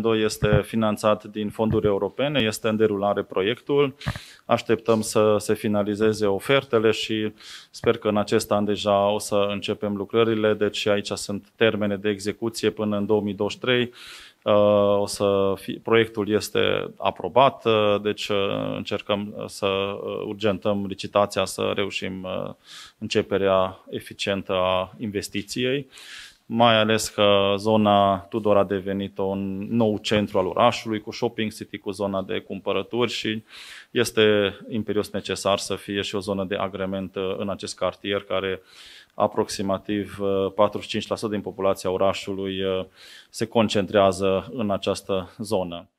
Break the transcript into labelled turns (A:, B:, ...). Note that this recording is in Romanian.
A: 2 este finanțat din fonduri europene, este în derulare proiectul, așteptăm să se finalizeze ofertele și sper că în acest an deja o să începem lucrările, deci aici sunt termene de execuție până în 2023 uh, o să fi, proiectul este aprobat, uh, deci uh, încercăm să urgentăm licitația, să reușim începerea eficientă a investiției mai ales că zona Tudor a devenit un nou centru al orașului, cu shopping city, cu zona de cumpărături și este imperios necesar să fie și o zonă de agrement uh, în acest cartier, care aproximativ 45% uh, din populația orașului uh, se concentrează în această zonă.